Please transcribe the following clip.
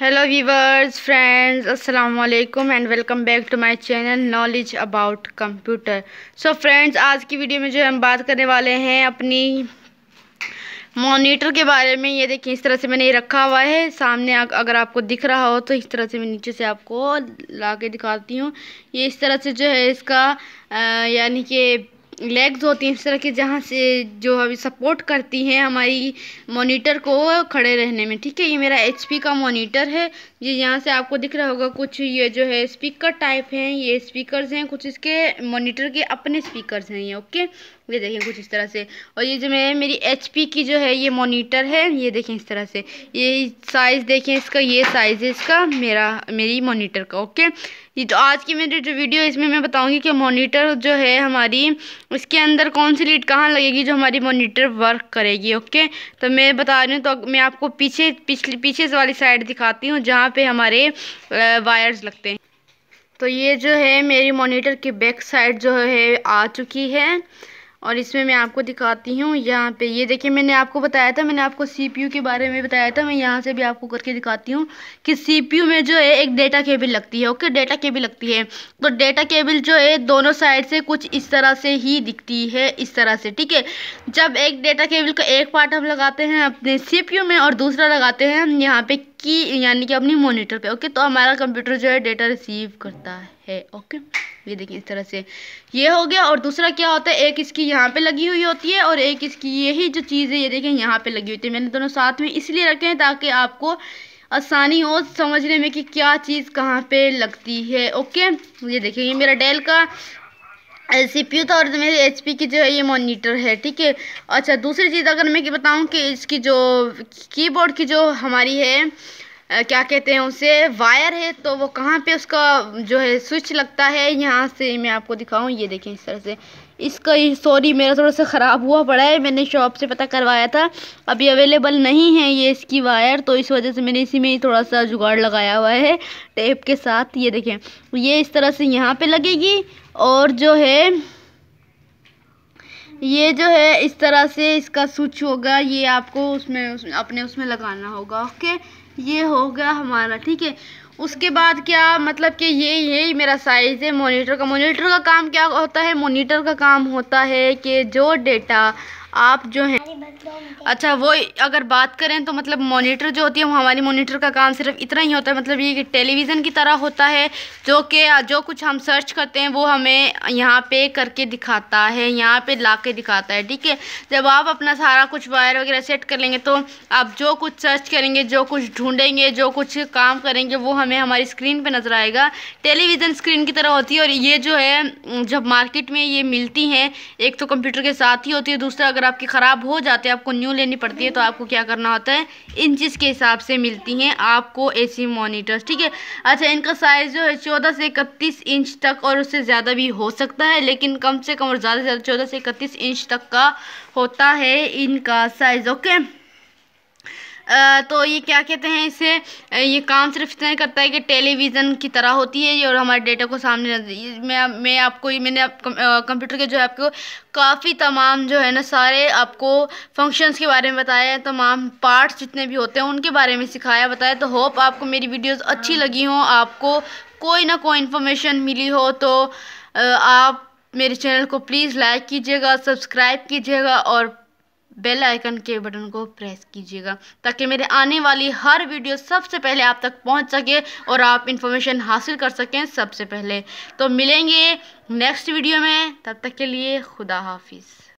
Hello viewers friends अस्सलाम वालेकुम and welcome back to my channel knowledge about computer so friends आज की video में जो हम बात करने वाले हैं अपनी मॉनिटर के बारे में ये देखिए इस तरह से मैंने ये रखा हुआ है सामने आ, अगर आपको दिख रहा हो तो इस तरह से मैं नीचे से आपको ला के दिखाती हूँ ये इस तरह से जो है इसका यानी कि लेग्स होती हैं इस तरह की जहाँ से जो अभी सपोर्ट करती हैं हमारी मॉनिटर को खड़े रहने में ठीक है ये मेरा एच पी का मॉनिटर है ये यहाँ से आपको दिख रहा होगा कुछ ये जो है स्पीकर टाइप हैं ये स्पीकर्स हैं कुछ इसके मॉनिटर के अपने स्पीकर्स हैं ये ओके ये देखें कुछ इस तरह से और ये जो मैं मेरी एच की जो है ये मॉनिटर है ये देखें इस तरह से ये साइज़ देखें इसका ये साइज़ है इसका मेरा मेरी मॉनिटर का ओके ये तो आज की मेरी जो वीडियो इसमें मैं बताऊंगी कि मॉनिटर जो है हमारी इसके अंदर कौन सी लीड कहाँ लगेगी जो हमारी मॉनिटर वर्क करेगी ओके तो मैं बता रही हूँ तो मैं आपको पीछे पिछली पीछे वाली साइड दिखाती हूँ जहाँ यहाँ पे हमारे वायर्स लगते हैं तो ये जो है मेरी मॉनिटर की बैक साइड जो है आ चुकी है और इसमें मैं आपको दिखाती हूँ यहाँ पे ये देखिए मैंने आपको बताया था मैंने आपको सीपीयू के बारे में बताया था मैं यहाँ से भी आपको करके दिखाती हूँ कि सीपीयू में जो है एक डेटा केबल लगती है ओके डेटा केबल लगती है तो डेटा केबल जो है दोनों साइड से कुछ इस तरह से ही दिखती है इस तरह से ठीक है जब एक डेटा केबल का एक पार्ट हम लगाते हैं अपने सी में और दूसरा लगाते हैं हम यहाँ पर की यानी कि अपनी मोनिटर पे ओके तो हमारा कंप्यूटर जो है डेटा रिसीव करता है ओके ये देखिए इस तरह से ये हो गया और दूसरा क्या होता है एक इसकी यहाँ पे लगी हुई होती है और एक इसकी यही जो चीज़ है ये देखिए यहाँ पे लगी हुई है मैंने दोनों साथ में इसलिए रखे हैं ताकि आपको आसानी हो समझने में कि क्या चीज़ कहाँ पे लगती है ओके ये देखिए ये मेरा डेल का सी पी था और मेरे एच पी की जो है ये मोनीटर है ठीक है अच्छा दूसरी चीज़ अगर मैं बताऊँ कि इसकी जो कीबोर्ड की जो हमारी है क्या कहते हैं उसे वायर है तो वो कहाँ पे उसका जो है स्विच लगता है यहाँ से मैं आपको दिखाऊँ ये देखें इस तरह से इसका सॉरी मेरा थोड़ा सा ख़राब हुआ पड़ा है मैंने शॉप से पता करवाया था अभी अवेलेबल नहीं है ये इसकी वायर तो इस वजह से मैंने इसी में ही थोड़ा सा जुगाड़ लगाया हुआ है टेप के साथ ये देखें ये इस तरह से यहाँ पे लगेगी और जो है ये जो है इस तरह से इसका स्विच होगा ये आपको उसमें, उसमें अपने उसमें लगाना होगा ओके ये हो गया हमारा ठीक है उसके बाद क्या मतलब कि ये यही मेरा साइज़ है मॉनिटर का मॉनिटर का काम क्या होता है मॉनिटर का काम होता है कि जो डेटा आप जो हैं अच्छा वो अगर बात करें तो मतलब मॉनिटर जो होती है वो हमारी मॉनिटर का काम सिर्फ इतना ही होता है मतलब ये कि टेलीविज़न की तरह होता है जो कि जो कुछ हम सर्च करते हैं वो हमें यहाँ पे करके दिखाता है यहाँ पे ला के दिखाता है ठीक है जब आप अपना सारा कुछ वायर वगैरह सेट कर लेंगे तो आप जो कुछ सर्च करेंगे जो कुछ ढूँढेंगे जो कुछ काम करेंगे वो हम हमें हमारी स्क्रीन पे नज़र आएगा टेलीविज़न स्क्रीन की तरह होती है और ये जो है जब मार्केट में ये मिलती हैं एक तो कंप्यूटर के साथ ही होती है दूसरा अगर आपकी ख़राब हो जाते है आपको न्यू लेनी पड़ती है तो आपको क्या करना होता है इंचिस के हिसाब से मिलती हैं आपको ए सी मोनीटर्स ठीक है अच्छा इनका साइज़ जो है चौदह से इकतीस इंच तक और उससे ज़्यादा भी हो सकता है लेकिन कम से कम और ज़्यादा से ज़्यादा चौदह से इकतीस इंच तक का होता है इनका साइज़ ओके तो ये क्या कहते हैं इसे ये काम सिर्फ इतना ही करता है कि टेलीविज़न की तरह होती है ये और हमारे डेटा को सामने मैं मैं आपको ये मैंने आप, कंप्यूटर के जो है आपको काफ़ी तमाम जो है ना सारे आपको फंक्शंस के बारे में बताया तमाम पार्ट्स जितने भी होते हैं उनके बारे में सिखाया बताया तो होप आपको मेरी वीडियोज़ अच्छी हाँ। लगी हों आपको कोई ना कोई इन्फॉर्मेशन मिली हो तो आप मेरे चैनल को प्लीज़ लाइक कीजिएगा सब्सक्राइब कीजिएगा और बेल आइकन के बटन को प्रेस कीजिएगा ताकि मेरे आने वाली हर वीडियो सबसे पहले आप तक पहुंच सके और आप इन्फॉर्मेशन हासिल कर सकें सबसे पहले तो मिलेंगे नेक्स्ट वीडियो में तब तक के लिए खुदा हाफिज़